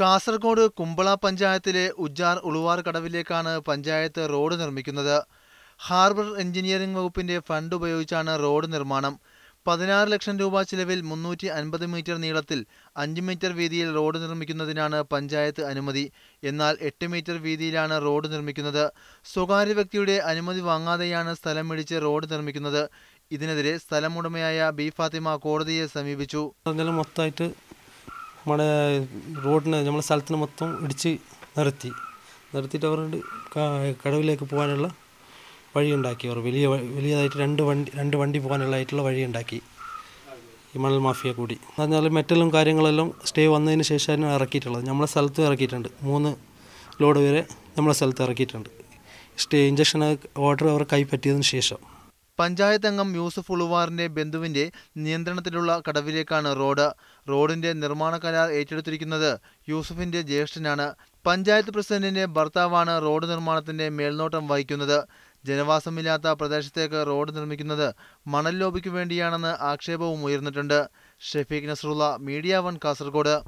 കാസർഗോഡ് കുമ്പള പഞ്ചായത്തിലെ ഉജ്ജാർ ഉളുവാർ കടവിലേക്കാണ് പഞ്ചായത്ത് റോഡ് നിർമ്മിക്കുന്നത് ഹാർബർ എഞ്ചിനീയറിംഗ് വകുപ്പിന്റെ ഫണ്ട് ഉപയോഗിച്ചാണ് റോഡ് നിർമ്മാണം പതിനാറ് ലക്ഷം രൂപ ചിലവിൽ മുന്നൂറ്റി അൻപത് മീറ്റർ നീളത്തിൽ അഞ്ച് മീറ്റർ വീതിയിൽ റോഡ് നിർമ്മിക്കുന്നതിനാണ് പഞ്ചായത്ത് അനുമതി എന്നാൽ എട്ട് മീറ്റർ വീതിയിലാണ് റോഡ് നിർമ്മിക്കുന്നത് സ്വകാര്യ വ്യക്തിയുടെ അനുമതി വാങ്ങാതെയാണ് സ്ഥലം ഇടിച്ച് റോഡ് നിർമ്മിക്കുന്നത് ഇതിനെതിരെ സ്ഥലമുടമയായ ബി ഫാത്തിമ കോടതിയെ സമീപിച്ചു മൊത്തമായിട്ട് നമ്മുടെ റോഡിന് നമ്മുടെ സ്ഥലത്തിന് മൊത്തം ഇടിച്ച് നിർത്തി നിർത്തിയിട്ട് അവരുണ്ട് കടവിലേക്ക് പോകാനുള്ള വഴിയുണ്ടാക്കി അവർ വലിയ വലിയതായിട്ട് രണ്ട് വണ്ടി രണ്ട് വണ്ടി പോകാനുള്ളതായിട്ടുള്ള വഴിയുണ്ടാക്കി ഈ മണൽ മാഫിയ കൂടി എന്ന് പറഞ്ഞാൽ മെറ്റലും കാര്യങ്ങളെല്ലാം സ്റ്റേ വന്നതിന് ശേഷമാണ് ഇറക്കിയിട്ടുള്ളത് നമ്മളെ സ്ഥലത്തും ഇറക്കിയിട്ടുണ്ട് മൂന്ന് ലോഡ് വരെ നമ്മളെ സ്ഥലത്ത് ഇറക്കിയിട്ടുണ്ട് സ്റ്റേ ഇഞ്ചക്ഷൻ ഓർഡർ അവർ കൈപ്പറ്റിയതിന് ശേഷം പഞ്ചായത്ത് അംഗം യൂസഫ് ഉളുവാറിന്റെ ബന്ധുവിന്റെ നിയന്ത്രണത്തിലുള്ള കടവിലേക്കാണ് റോഡ് റോഡിന്റെ നിർമ്മാണ കരാർ ഏറ്റെടുത്തിരിക്കുന്നത് യൂസഫിന്റെ ജ്യേഷ്ഠനാണ് പഞ്ചായത്ത് പ്രസിഡന്റിന്റെ ഭർത്താവാണ് റോഡ് നിർമ്മാണത്തിന്റെ മേൽനോട്ടം വഹിക്കുന്നത് ജനവാസമില്ലാത്ത പ്രദേശത്തേക്ക് റോഡ് നിർമ്മിക്കുന്നത് മണൽ ലോബിക്ക് വേണ്ടിയാണെന്ന് ആക്ഷേപവും ഉയർന്നിട്ടുണ്ട് ഷെഫീഖ് നസറുള്ള മീഡിയ വൺ കാസർഗോഡ്